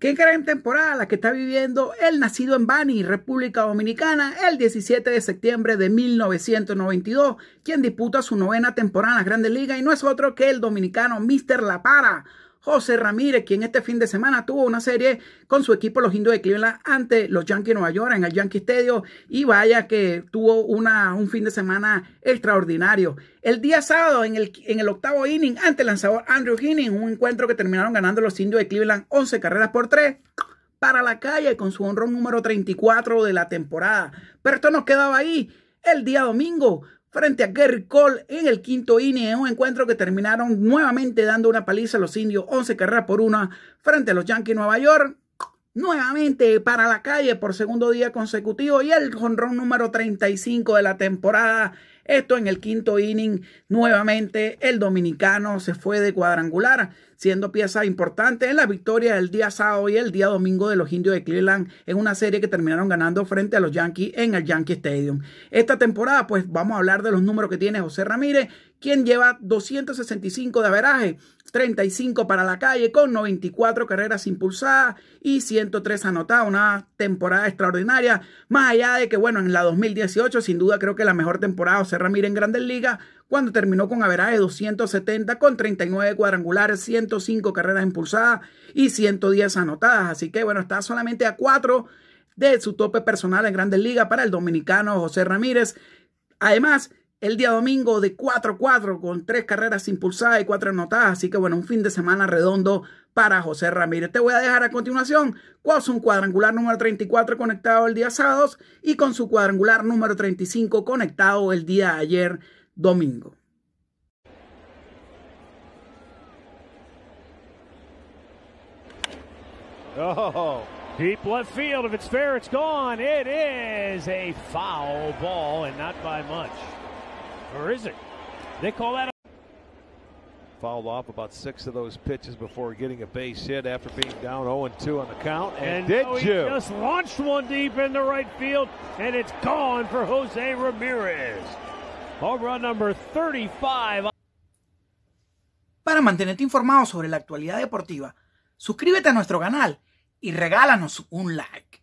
Qué gran temporada la que está viviendo el nacido en Bani, República Dominicana, el 17 de septiembre de 1992, quien disputa su novena temporada en las grandes ligas y no es otro que el dominicano Mr. La Para. José Ramírez, quien este fin de semana tuvo una serie con su equipo los indios de Cleveland ante los Yankees de Nueva York en el Yankee Stadium y vaya que tuvo una, un fin de semana extraordinario. El día sábado en el, en el octavo inning ante el lanzador Andrew Hinning, un encuentro que terminaron ganando los indios de Cleveland 11 carreras por 3 para la calle con su honrón número 34 de la temporada. Pero esto nos quedaba ahí el día domingo frente a Gary Cole en el quinto inning en un encuentro que terminaron nuevamente dando una paliza a los indios 11 carreras por una frente a los Yankees Nueva York. Nuevamente para la calle por segundo día consecutivo y el jonrón número 35 de la temporada esto en el quinto inning, nuevamente el dominicano se fue de cuadrangular, siendo pieza importante en la victoria del día sábado y el día domingo de los indios de Cleveland en una serie que terminaron ganando frente a los Yankees en el Yankee Stadium. Esta temporada, pues vamos a hablar de los números que tiene José Ramírez quien lleva 265 de averaje, 35 para la calle con 94 carreras impulsadas y 103 anotadas, una temporada extraordinaria, más allá de que bueno, en la 2018 sin duda creo que la mejor temporada José Ramírez en Grandes Ligas cuando terminó con averaje 270 con 39 cuadrangulares, 105 carreras impulsadas y 110 anotadas, así que bueno, está solamente a 4 de su tope personal en Grandes Ligas para el dominicano José Ramírez. Además, el día domingo de 4-4 con tres carreras impulsadas y cuatro anotadas. Así que bueno, un fin de semana redondo para José Ramírez. Te voy a dejar a continuación cuál un cuadrangular número 34 conectado el día sábado y con su cuadrangular número 35 conectado el día ayer domingo. Oh, deep left field. If it's fair, it's gone. It is a foul ball and not by much. Or is it? They call that a fouled off about six of those pitches before getting a base hit after being down 0-2 on the count. And, and did no, oh, you? just launched one deep in the right field, and it's gone for Jose Ramirez. Home run number 35. Para mantenerte informado sobre la actualidad deportiva, suscríbete a nuestro canal y regálanos un like.